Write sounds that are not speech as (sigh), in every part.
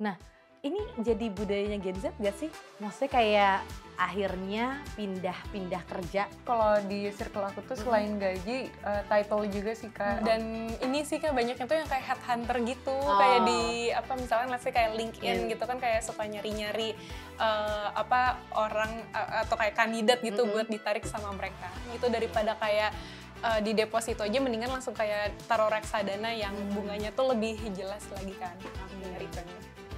Nah, ini jadi budayanya Gen Z gak sih? Maksudnya kayak akhirnya pindah-pindah kerja? Kalau di circle aku tuh selain gaji, uh, title juga sih kak. Hmm. Dan ini sih kak banyaknya tuh yang kayak headhunter gitu, oh. kayak di oh. apa misalnya masih kayak LinkedIn yeah. gitu kan kayak suka nyari-nyari uh, apa orang uh, atau kayak kandidat gitu mm -hmm. buat ditarik sama mereka. Itu daripada kayak uh, di deposito aja mendingan langsung kayak taruh reksadana yang bunganya tuh lebih jelas lagi kan. Iya. Aku hmm.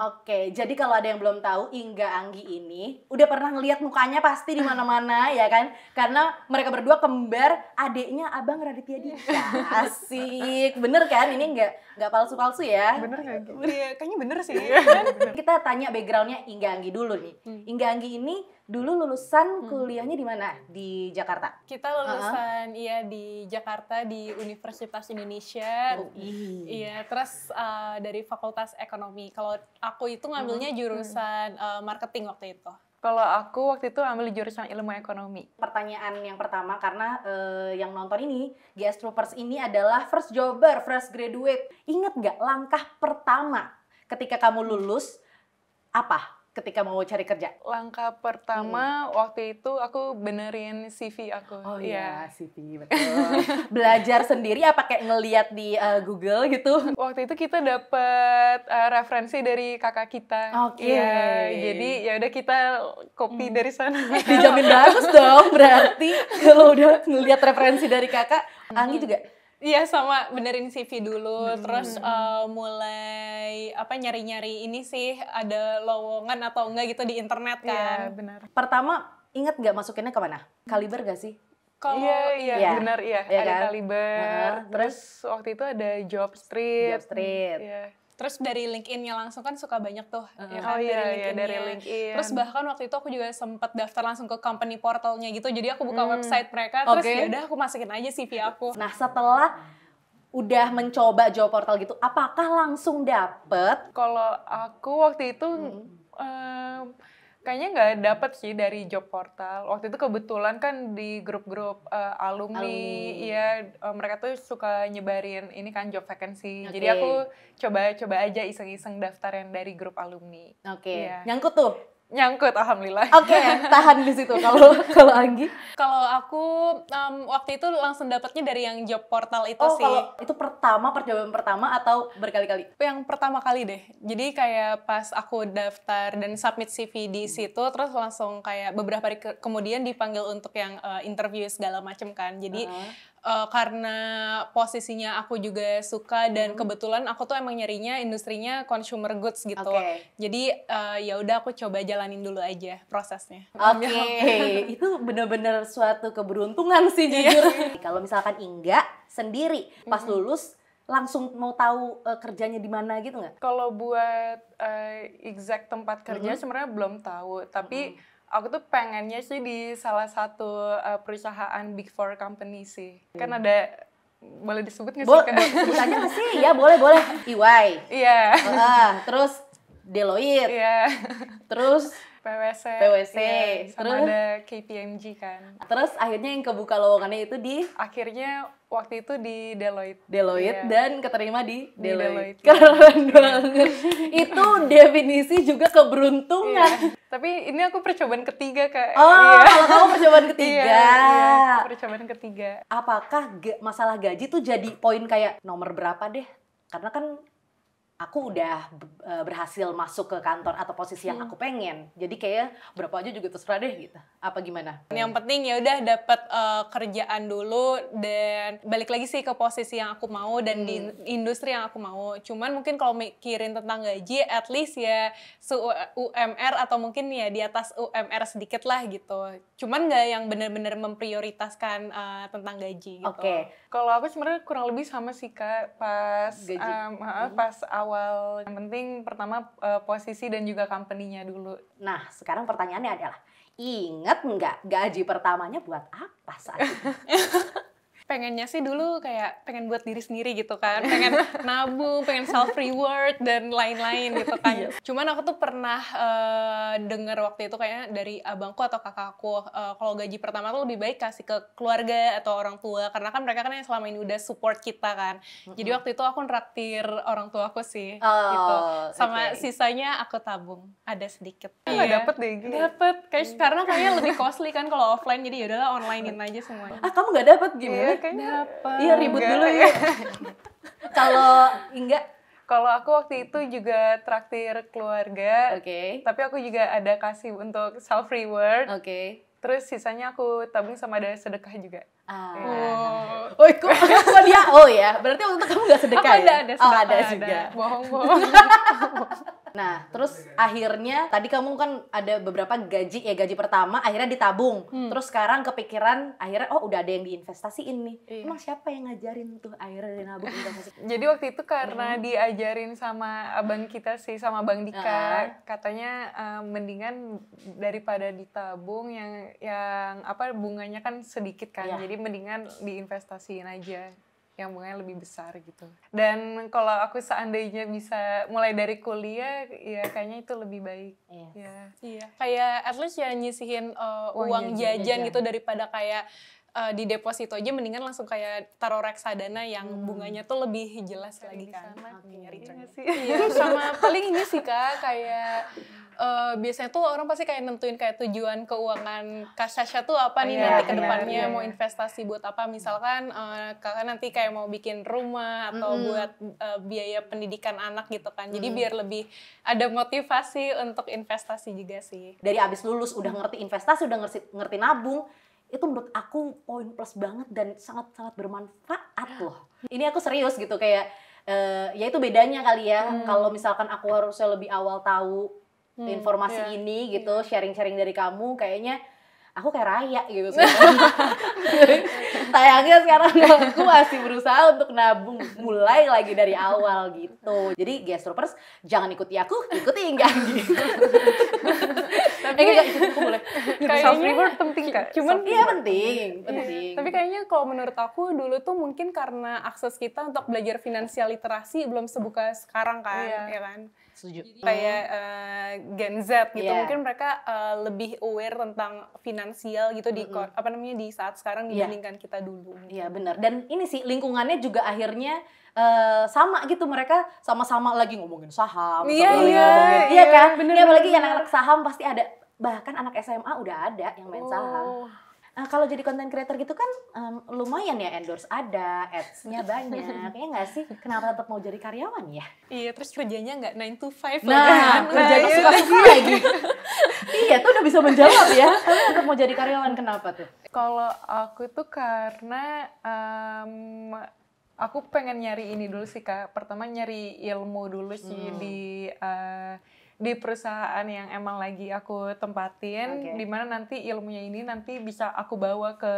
Oke, okay. jadi kalau ada yang belum tahu Ingga Anggi ini udah pernah ngelihat mukanya pasti di mana-mana (laughs) ya kan? Karena mereka berdua kembar adiknya Abang Raditya Dika. Iya. (laughs) Asik. Bener kan? Ini nggak nggak palsu-palsu ya? Bener kan? Iya, kayaknya bener sih. Iya. Kita tanya backgroundnya Ingga Anggi dulu nih. Hmm. Ingga Anggi ini dulu lulusan mhm. kuliahnya di mana? Di Jakarta. Kita lulusan uh-huh. iya di Jakarta di Universitas Indonesia. Oh, iya, terus uh, dari Fakultas Ekonomi. Kalau aku itu mhm, ngambilnya mhm. jurusan uh, marketing waktu itu. Kalau aku waktu itu ambil jurusan ilmu ekonomi. Pertanyaan yang pertama karena uh, yang nonton ini, guest Troopers ini adalah first jobber, first graduate. Ingat nggak langkah pertama ketika kamu lulus apa? ketika mau cari kerja? Langkah pertama hmm. waktu itu aku benerin CV aku. Oh iya, iya. CV betul. (laughs) Belajar sendiri apa kayak ngeliat di uh, Google gitu? Waktu itu kita dapat uh, eh, referensi dari kakak kita. Oke. Okay. Ya, jadi ya udah kita copy hmm. dari sana. (laughs) Dijamin bagus dong berarti (laughs) kalau udah ngeliat referensi dari kakak. Anggi hmm. juga Iya sama benerin CV dulu, hmm. terus uh, mulai apa nyari-nyari ini sih ada lowongan atau enggak gitu di internet iya, kan? Iya benar. Pertama inget nggak masukinnya ke mana? Kaliber gak sih? Kalo, iya, iya, iya benar iya, Ya, ada kan? kaliber. terus, waktu itu ada job street. Job Iya. Terus dari LinkedIn-nya langsung kan suka banyak tuh, uh, ya uh-huh. kan? Oh iya, dari, iya, dari LinkedIn. Terus bahkan waktu itu aku juga sempat daftar langsung ke company portalnya gitu. Jadi aku buka hmm. website mereka, terus ya udah aku masukin aja CV aku. Nah setelah udah mencoba job portal gitu, apakah langsung dapet? Kalau aku waktu itu hmm. Kayaknya nggak dapet sih dari job portal. Waktu itu kebetulan kan di grup-grup uh, alumni, alumni, ya uh, mereka tuh suka nyebarin ini kan job vacancy. Okay. Jadi aku coba-coba aja iseng-iseng daftar yang dari grup alumni. Oke. Okay. Ya. Nyangkut tuh nyangkut alhamdulillah. Oke, okay, (laughs) tahan di situ kalau kalau Anggi. Kalau aku um, waktu itu langsung dapatnya dari yang job portal itu oh, sih. Oh. itu pertama percobaan pertama atau berkali-kali? Yang pertama kali deh. Jadi kayak pas aku daftar dan submit CV di situ terus langsung kayak beberapa hari ke kemudian dipanggil untuk yang uh, interview segala macam kan. Jadi uh -huh uh, karena posisinya aku juga suka dan hmm. kebetulan aku tuh emang nyarinya industrinya consumer goods gitu. Okay. Jadi uh, ya udah aku coba jalan jalanin dulu aja prosesnya. Ya? Oke, okay. (laughs) itu bener-bener suatu keberuntungan sih iya. jujur. Kalau misalkan enggak sendiri pas lulus langsung mau tahu uh, kerjanya di mana gitu nggak? Kalau buat uh, exact tempat kerja mm -hmm. sebenarnya belum tahu, tapi mm -hmm aku tuh pengennya sih di salah satu uh, perusahaan big four company sih. Hmm. Kan ada boleh disebut nggak sih? Bo, bo, (laughs) sih, ya boleh boleh. (laughs) EY. Iya. Yeah. terus Deloitte. Yeah. Terus (laughs) PwC. PwC. Yeah, terus ada KPMG kan. Terus akhirnya yang kebuka lowongannya itu di akhirnya waktu itu di Deloitte. Deloitte yeah. dan keterima di Deloitte. Di Deloitte. (laughs) Keren iya. banget. itu definisi juga keberuntungan. Yeah. Tapi ini aku percobaan ketiga kak. Oh, yeah. kalau kamu percobaan (laughs) iya, ketiga. yeah, yeah. Percobaan ketiga. Apakah masalah gaji tuh jadi poin kayak nomor berapa deh? Karena kan aku udah e, berhasil masuk ke kantor atau posisi yang hmm. aku pengen. Jadi kayak berapa aja juga terserah deh gitu. Apa gimana? Yang penting ya udah dapat uh, e, kerjaan dulu dan balik lagi sih ke posisi yang aku mau dan hmm. di industri yang aku mau. Cuman mungkin kalau mikirin tentang gaji at least ya se UMR atau mungkin ya di atas UMR sedikit lah gitu. Cuman nggak yang benar-benar memprioritaskan uh, tentang gaji gitu. Oke. Okay. Kalau aku sebenarnya kurang lebih sama sih Kak pas gaji. Um, pas awal awal. Yang penting pertama uh, posisi dan juga company-nya dulu. Nah, sekarang pertanyaannya adalah, inget nggak gaji pertamanya buat apa saat (laughs) pengennya sih dulu kayak pengen buat diri sendiri gitu kan pengen (laughs) nabung pengen self reward dan lain-lain gitu kan yes. Iya. cuman aku tuh pernah uh, denger waktu itu kayaknya dari abangku atau kakakku uh, kalau gaji pertama tuh lebih baik kasih ke keluarga atau orang tua karena kan mereka kan yang selama ini udah support kita kan mm-hmm. jadi waktu itu aku nraktir orang tua aku sih gitu. oh, gitu sama okay. sisanya aku tabung ada sedikit iya yeah. dapet deh gitu. dapet kayak iya. karena kayaknya lebih costly kan kalau offline jadi yaudahlah onlinein aja semuanya ah kamu nggak dapet gimana Iya, kayaknya iya ribut enggak, dulu ya (laughs) kalau enggak kalau aku waktu itu juga traktir keluarga oke okay. tapi aku juga ada kasih untuk self reward oke okay. terus sisanya aku tabung sama ada sedekah juga ah. oh oh kok, Oh dia oh ya berarti waktu itu kamu nggak sedekah aku ya? ada, oh, ada sedekah oh, ada juga bohong bohong (laughs) Nah, terus akhirnya tadi kamu kan ada beberapa gaji ya gaji pertama akhirnya ditabung. Hmm. Terus sekarang kepikiran akhirnya oh udah ada yang diinvestasiin nih. Iya. Emang siapa yang ngajarin tuh akhirnya nabung investasi? (laughs) Jadi waktu itu karena hmm. diajarin sama abang kita sih sama Bang Dika, uh. katanya uh, mendingan daripada ditabung yang yang apa bunganya kan sedikit kan. Yeah. Jadi mendingan diinvestasiin aja yang bunganya lebih besar gitu. Dan kalau aku seandainya bisa mulai dari kuliah, ya kayaknya itu lebih baik. Iya. Ya. Iya. Kayak at least ya nyisihin uh, uang, uang jajan, jajan, iya. gitu daripada kayak uh, di deposito aja mendingan langsung kayak taruh reksadana yang hmm. bunganya tuh lebih jelas lagi kan. Sana, okay. Iya iya, sama paling ini sih Kak kayak hmm uh, biasanya tuh orang pasti kayak nentuin kayak tujuan keuangan Kak tuh apa oh nih iya, nanti ke depannya iya. mau investasi buat apa misalkan uh, kakak nanti kayak mau bikin rumah atau mm -hmm. buat uh, biaya pendidikan anak gitu kan. Jadi mm -hmm. biar lebih ada motivasi untuk investasi juga sih. Dari abis lulus udah ngerti investasi, udah ngerti ngerti nabung, itu menurut aku poin plus banget dan sangat-sangat bermanfaat iya. loh. Ini aku serius gitu kayak uh, ya itu bedanya kali ya hmm. kalau harusnya lebih awal tahu hmm, informasi yeah. ini iya. gitu sharing-sharing dari kamu kayaknya aku kayak raya gitu (laughs) sayangnya sekarang aku masih berusaha untuk nabung mulai lagi dari awal gitu jadi gastropers jangan ikuti aku ikuti enggak (laughs) gitu tapi eh, enggak, aku boleh kayaknya penting kan cuman iya penting iya. penting tapi kayaknya kalau menurut aku dulu tuh mungkin karena akses kita untuk belajar finansial literasi belum sebuka sekarang kan ya kan Setuju. Kayak uh, Gen Z gitu, yeah. mungkin mereka uh, lebih aware tentang finansial gitu di mm -hmm. apa namanya di saat sekarang iya. dibandingkan yeah. kita dulu. Gitu. Iya gitu. yeah, benar. Dan ini sih lingkungannya juga akhirnya uh, sama gitu mereka sama-sama lagi ngomongin saham, Iya iya yeah, iya yeah, kan? Bener, ya apalagi anak-anak saham pasti ada bahkan anak SMA udah ada yang main oh. saham Nah, kalau jadi content creator gitu kan um, lumayan ya endorse ada, ads-nya (laughs) banyak. Kayaknya nggak sih? Kenapa tetap mau jadi karyawan ya? Iya, terus kerjanya nggak 9 to 5 Nah, ya kan? kerjanya nah, suka-suka iya. lagi. iya, tuh udah bisa menjawab ya. Tapi tetap mau jadi karyawan kenapa tuh? Kalau aku tuh karena um, aku pengen nyari ini dulu sih kak. Pertama nyari ilmu dulu sih hmm. di uh, di perusahaan yang emang lagi aku tempatin okay. dimana nanti ilmunya ini nanti bisa aku bawa ke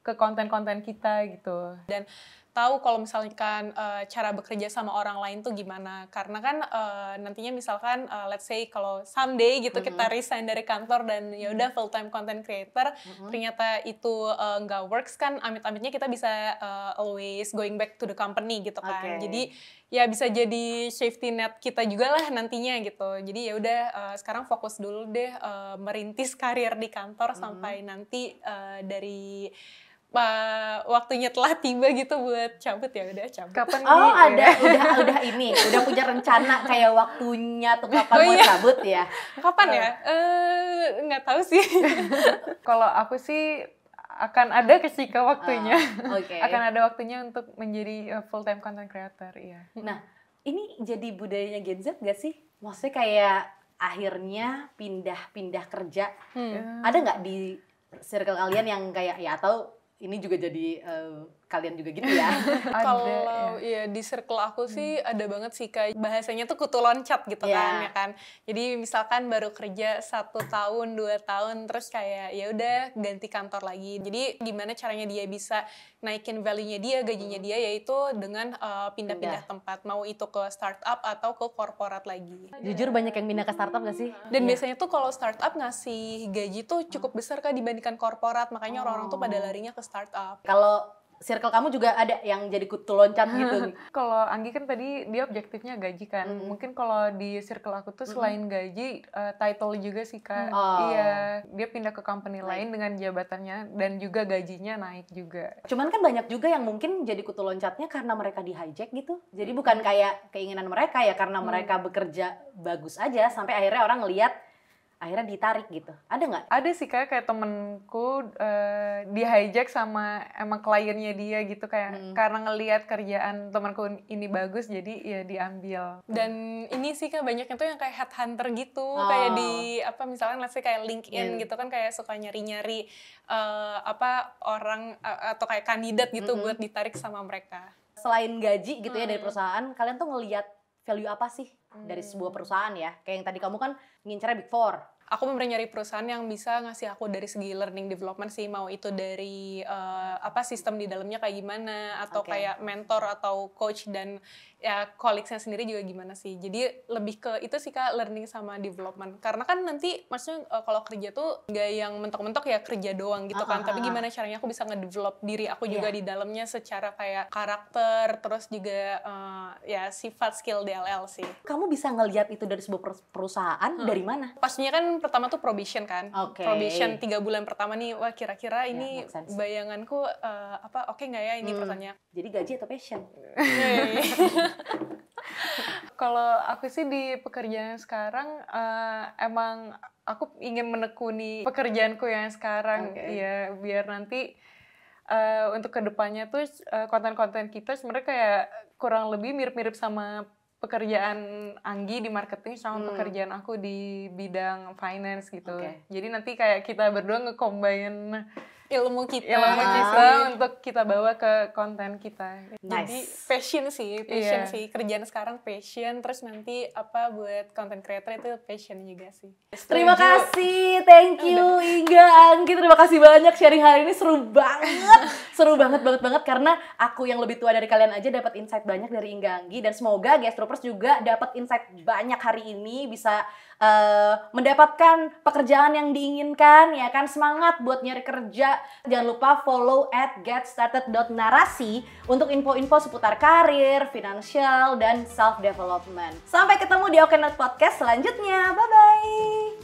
ke konten-konten kita gitu dan tahu kalau misalkan uh, cara bekerja sama orang lain tuh gimana karena kan uh, nantinya misalkan uh, let's say kalau someday gitu mm -hmm. kita resign dari kantor dan ya udah full time content creator mm -hmm. ternyata itu nggak uh, works kan amit-amitnya kita bisa uh, always going back to the company gitu kan okay. jadi ya bisa jadi safety net kita juga lah nantinya gitu jadi ya udah uh, sekarang fokus dulu deh uh, merintis karir di kantor mm -hmm. sampai nanti uh, dari uh, waktunya telah tiba gitu buat cabut ya udah cabut. Kapan oh, ini? Ya ada udah udah ini, udah punya rencana kayak waktunya tuh kapan oh, mau iya. cabut ya. Kapan oh. ya? Eh uh, nggak tahu sih. (laughs) Kalau aku sih akan ada kesika waktunya. Uh, ah, okay. (laughs) akan ada waktunya untuk menjadi eh, full time content creator, ya Nah, ini jadi budayanya Gen Z gak sih? Maksudnya kayak akhirnya pindah-pindah kerja. Hmm. Ya. Ada nggak di circle kalian yang kayak ya atau ini juga jadi uh, kalian juga gitu ya? (laughs) Kalau ya. di circle aku sih hmm. ada banget sih kayak bahasanya tuh kutu loncat gitu yeah. kan ya kan. Jadi misalkan baru kerja satu tahun dua tahun terus kayak ya udah ganti kantor lagi. Jadi gimana caranya dia bisa naikin value-nya dia gajinya dia yaitu dengan eh, pindah-pindah uh, tempat mau itu ke startup atau ke korporat lagi. Jujur banyak yang pindah ke startup gak sih? Dan yeah. biasanya tuh kalau startup ngasih gaji tuh cukup besar kan dibandingkan korporat makanya oh. orang-orang oh. tuh pada larinya ke startup. Kalau circle kamu juga ada yang jadi kutu loncat (laughs) gitu. kalau Anggi kan tadi dia objektifnya gaji kan. Mm. Mungkin kalau di circle aku tuh selain gaji, uh, title juga sih Kak. Oh. Iya, dia pindah ke company right. lain dengan jabatannya dan juga gajinya naik juga. Cuman kan banyak juga yang mungkin jadi kutu loncatnya karena mereka di hijack gitu. Jadi bukan kayak keinginan mereka ya karena mm. mereka bekerja bagus aja sampai akhirnya orang ngeliat akhirnya ditarik gitu ada nggak ada sih kayak kayak temenku uh, di hijack sama emang kliennya dia gitu kayak hmm. karena ngelihat kerjaan temanku ini bagus jadi ya diambil dan ini sih kayak banyaknya tuh yang kayak headhunter gitu oh. kayak di apa misalkan masih kayak LinkedIn yeah. gitu kan kayak suka nyari-nyari uh, apa orang uh, atau kayak kandidat gitu hmm. buat ditarik sama mereka selain gaji gitu hmm. ya dari hmm. perusahaan kalian tuh ngelihat value apa sih dari hmm. sebuah perusahaan ya kayak yang tadi kamu kan ngincernya big four aku memang nyari perusahaan yang bisa ngasih aku dari segi learning development sih mau itu dari uh, apa sistem di dalamnya kayak gimana atau okay. kayak mentor atau coach dan ya koleksinya sendiri juga gimana sih jadi lebih ke itu sih kak learning sama development karena kan nanti maksudnya e, kalau kerja tuh nggak yang mentok-mentok ya kerja doang gitu kan uh, uh, tapi ah, gimana caranya aku bisa ngedevelop diri aku juga yeah. di dalamnya secara kayak karakter terus juga uh, ya sifat skill DLL sih kamu bisa ngelihat itu dari sebuah perusahaan hmm. dari mana pastinya kan pertama tuh probation kan okay. probation tiga bulan pertama nih wah kira-kira iya, ini yeah, bayanganku uh, apa oke okay nggak ya ini hmm. pertanyaan jadi gaji atau passion (laughs) (laughs) Kalau aku sih di pekerjaan sekarang uh, emang aku ingin menekuni pekerjaanku yang sekarang okay. ya biar nanti uh, untuk kedepannya tuh uh, konten-konten kita sebenarnya kayak kurang lebih mirip-mirip sama pekerjaan Anggi di marketing sama hmm. pekerjaan aku di bidang finance gitu. Okay. Jadi nanti kayak kita berdua ngecombine ilmu kita, ilmu kita ah. untuk kita bawa ke konten kita. Nice. Jadi passion sih, passion yeah. sih. Kerjaan sekarang passion, terus nanti apa buat konten creator itu passion juga sih. Terima Setuju. kasih, thank you Udah. Inga Anggi, terima kasih banyak sharing hari ini seru banget, seru banget banget banget karena aku yang lebih tua dari kalian aja dapat insight banyak dari Inga Anggi dan semoga guys terus juga dapat insight banyak hari ini bisa uh, mendapatkan pekerjaan yang diinginkan ya kan semangat buat nyari kerja Jangan lupa follow at getstarted.narasi untuk info-info seputar karir, finansial, dan self-development. Sampai ketemu di Okenot Podcast selanjutnya. Bye-bye!